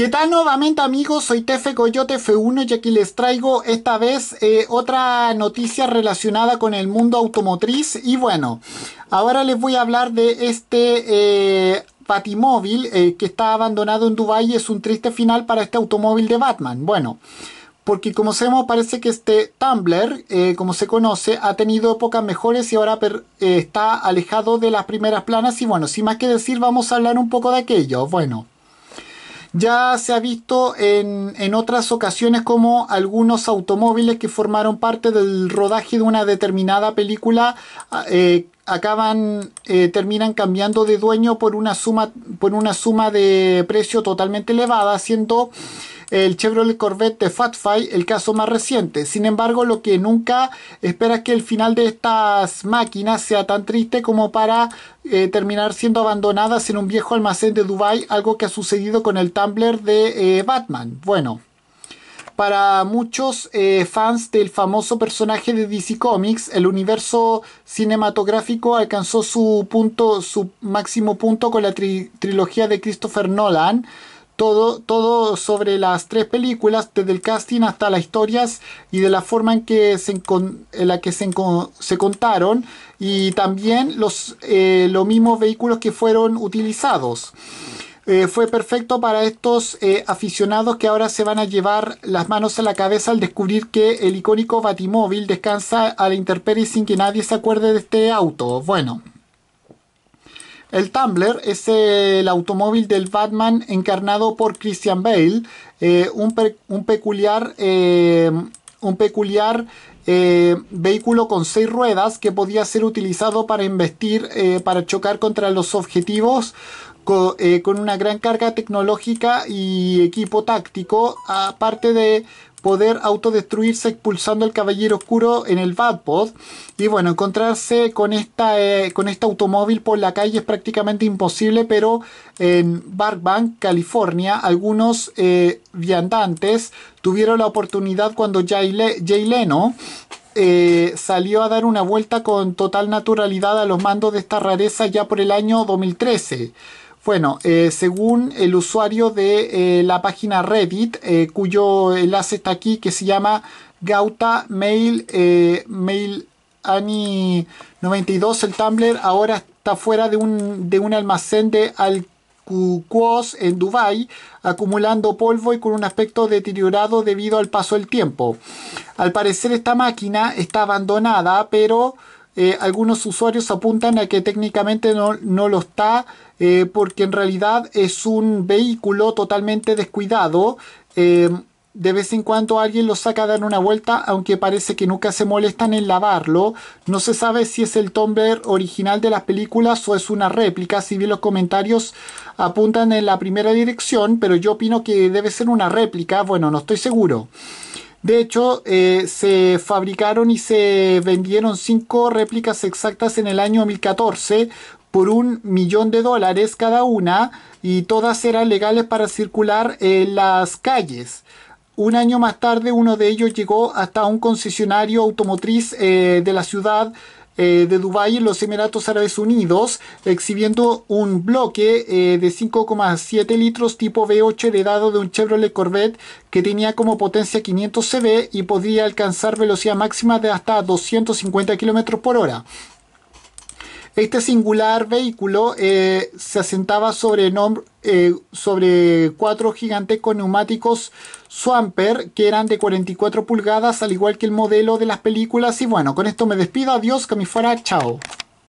¿Qué tal nuevamente amigos? Soy Tefe Coyote F1 y aquí les traigo esta vez eh, otra noticia relacionada con el mundo automotriz y bueno, ahora les voy a hablar de este eh, Batimóvil eh, que está abandonado en Dubai y es un triste final para este automóvil de Batman. Bueno, porque como sabemos parece que este Tumblr, eh, como se conoce, ha tenido pocas mejores y ahora está alejado de las primeras planas y bueno, sin más que decir vamos a hablar un poco de aquello. Bueno, ya se ha visto en, en, otras ocasiones como algunos automóviles que formaron parte del rodaje de una determinada película ah, eh, acaban eh, terminan cambiando de dueño por una suma por una suma de precio totalmente elevada siendo el Chevrolet Corvette de Fat el caso más reciente. Sin embargo, lo que nunca espera es que el final de estas máquinas sea tan triste como para eh, terminar siendo abandonadas en un viejo almacén de Dubai, algo que ha sucedido con el Tumblr de eh, Batman. Bueno, para muchos eh, fans del famoso personaje de DC Comics, el universo cinematográfico alcanzó su punto, su máximo punto con la trilogía de Christopher Nolan. Todo, sobre las tres películas, desde el casting hasta las historias y de la forma en, que se, la que se, contaron y también los, eh, los mismos vehículos que fueron utilizados. Eh, fue perfecto para estos eh, aficionados que ahora se van a llevar las manos a la cabeza al descubrir que el icónico Batimóvil descansa a la intemperie sin que nadie se acuerde de este auto. Bueno. El Tumbler es el automóvil del Batman encarnado por Christian Bale, eh, un, peculiar, eh, un peculiar eh, vehículo con seis ruedas que podía ser utilizado para investir, para chocar contra los objetivos con, una gran carga tecnológica y equipo táctico, aparte de poder autodestruirse expulsando al Caballero Oscuro en el Batpod. Y bueno, encontrarse con, esta, eh, con este automóvil por la calle es prácticamente imposible, pero en Burbank, California, algunos eh, viandantes tuvieron la oportunidad cuando Jay, Leno eh, salió a dar una vuelta con total naturalidad a los mandos de esta rareza ya por el año 2013. Bueno, eh, según el usuario de eh, la página Reddit, eh, cuyo enlace está aquí, que se llama Gauta Mail, Mail Ani 92, el Tumblr ahora está fuera de un, almacén de al en Dubai, acumulando polvo y con un aspecto deteriorado debido al paso del tiempo. Al parecer esta máquina está abandonada, pero eh, algunos usuarios apuntan a que técnicamente no, lo está eh, porque en realidad es un vehículo totalmente descuidado. Eh, de vez en cuando alguien lo saca a dar una vuelta, aunque parece que nunca se molestan en lavarlo. No se sabe si es el Raider original de las películas o es una réplica, si bien los comentarios apuntan en la primera dirección, pero yo opino que debe ser una réplica, bueno, no estoy seguro. De hecho, eh, se fabricaron y se vendieron cinco réplicas exactas en el año 2014 por un millón de dólares cada una y todas eran legales para circular en las calles. Un año más tarde uno de ellos llegó hasta un concesionario automotriz eh, de la ciudad eh, de Dubái en los Emiratos Árabes Unidos, exhibiendo un bloque eh, de 5,7 litros tipo V8 heredado de un Chevrolet Corvette que tenía como potencia 500 CV y podía alcanzar velocidad máxima de hasta 250 km por hora. Este singular vehículo eh, se asentaba sobre, eh, sobre cuatro gigantescos neumáticos Swamper que eran de 44 pulgadas, al igual que el modelo de las películas. Y bueno, con esto me despido. Adiós, fuera. Chao.